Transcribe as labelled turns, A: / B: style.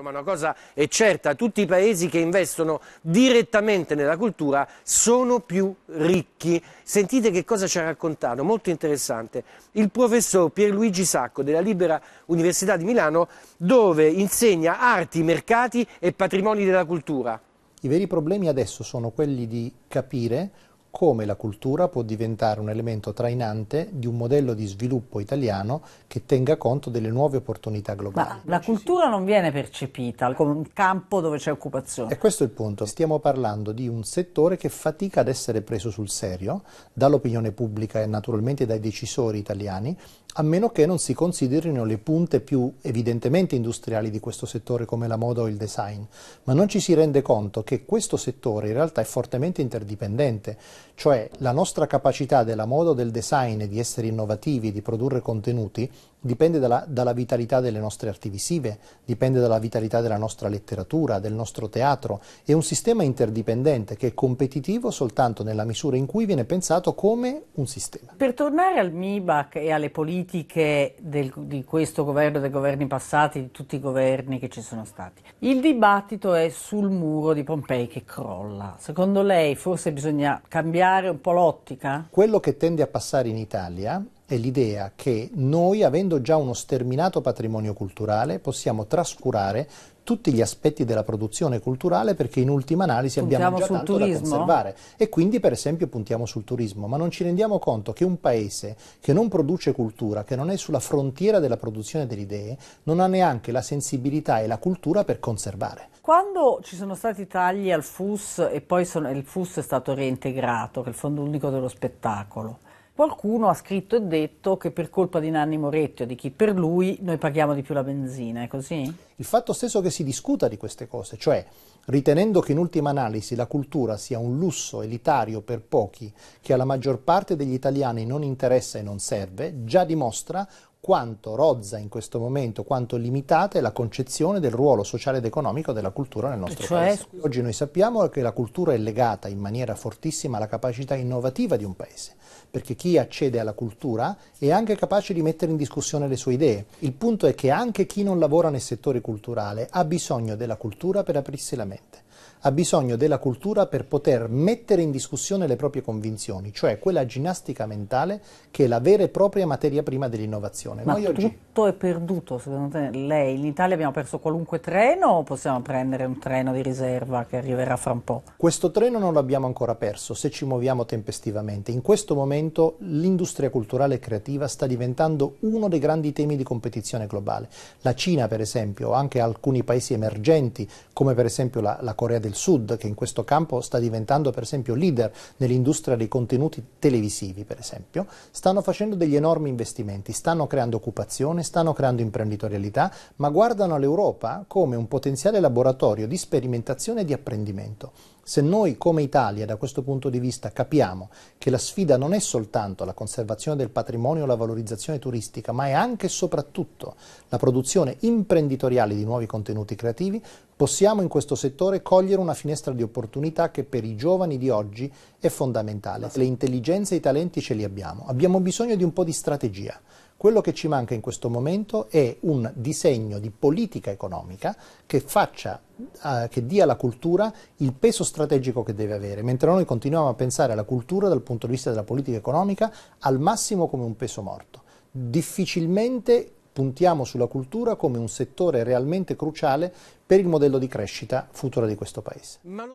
A: ma una cosa è certa, tutti i paesi che investono direttamente nella cultura sono più ricchi. Sentite che cosa ci ha raccontato, molto interessante, il professor Pierluigi Sacco della Libera Università di Milano, dove insegna arti, mercati e patrimoni della cultura. I veri problemi adesso sono quelli di capire come la cultura può diventare un elemento trainante di un modello di sviluppo italiano che tenga conto delle nuove opportunità globali.
B: Ma la cultura non viene percepita come un campo dove c'è occupazione. E
A: questo è il punto. Stiamo parlando di un settore che fatica ad essere preso sul serio dall'opinione pubblica e naturalmente dai decisori italiani, a meno che non si considerino le punte più evidentemente industriali di questo settore come la moda o il design. Ma non ci si rende conto che questo settore in realtà è fortemente interdipendente cioè la nostra capacità della moda del design di essere innovativi, di produrre contenuti, dipende dalla, dalla, vitalità delle nostre arti visive, dipende dalla vitalità della nostra letteratura, del nostro teatro. È un sistema interdipendente che è competitivo soltanto nella misura in cui viene pensato come un sistema.
B: Per tornare al MIBAC e alle politiche del, di questo governo, dei governi passati, di tutti i governi che ci sono stati, il dibattito è sul muro di Pompei che crolla. Secondo lei forse bisogna cambiare cambiare un po' l'ottica?
A: Quello che tende a passare in Italia è l'idea che noi, avendo già uno sterminato patrimonio culturale, possiamo trascurare tutti gli aspetti della produzione culturale perché in ultima analisi puntiamo abbiamo già tanto turismo? da conservare e quindi per esempio puntiamo sul turismo, ma non ci rendiamo conto che un paese che non produce cultura, che non è sulla frontiera della produzione delle idee, non ha neanche la sensibilità e la cultura per conservare.
B: Quando ci sono stati tagli al FUS e poi sono, il FUS è stato reintegrato, che è il Fondo Unico dello Spettacolo, Qualcuno ha scritto e detto che per colpa di Nanni Moretti o di chi per lui noi paghiamo di più la benzina, è così? Il fatto
A: stesso che si discuta di queste cose, cioè ritenendo che in ultima analisi la cultura sia un lusso elitario per pochi che alla maggior parte degli italiani non interessa e non serve, già dimostra quanto rozza in questo momento, quanto limitata è la concezione del ruolo sociale ed economico della cultura nel nostro cioè... paese. Oggi noi sappiamo che la cultura è legata in maniera fortissima alla capacità innovativa di un paese, perché chi accede alla cultura è anche capace di mettere in discussione le sue idee. Il punto è che anche chi non lavora nel settore culturale ha bisogno della cultura per aprirsi la mente ha bisogno della cultura per poter mettere in discussione le proprie convinzioni, cioè quella ginnastica mentale che è la vera e propria materia prima dell'innovazione situazione. Ma oggi...
B: tutto è perduto, secondo te? Lei, in Italia abbiamo perso qualunque treno o possiamo prendere un treno di riserva che arriverà fra un po'?
A: Questo treno non l'abbiamo ancora perso, se ci muoviamo tempestivamente. In questo momento l'industria culturale e creativa sta diventando uno dei grandi temi di competizione globale. La Cina, per esempio, o anche alcuni paesi emergenti, come per esempio la, la Corea del Sud, che in questo campo sta diventando, per esempio, leader nell'industria dei contenuti televisivi, per esempio, stanno facendo degli enormi investimenti, stanno creando creando occupazione, stanno creando imprenditorialità, ma guardano all'Europa come un potenziale laboratorio di sperimentazione e di apprendimento. Se noi come Italia da questo punto di vista capiamo che la sfida non è soltanto la conservazione del patrimonio o la valorizzazione turistica, ma è anche e soprattutto la produzione imprenditoriale di nuovi contenuti creativi, possiamo in questo settore cogliere una finestra di opportunità che per i giovani di oggi è fondamentale. Le intelligenze e i talenti ce li abbiamo, abbiamo bisogno di un po' di strategia. Quello che ci manca in questo momento è un disegno di politica economica che, faccia, eh, che dia alla cultura il peso strategico che deve avere, mentre noi continuiamo a pensare alla cultura dal punto di vista della politica economica al massimo come un peso morto. Difficilmente puntiamo sulla cultura come un settore realmente cruciale per il modello di crescita futura di questo Paese.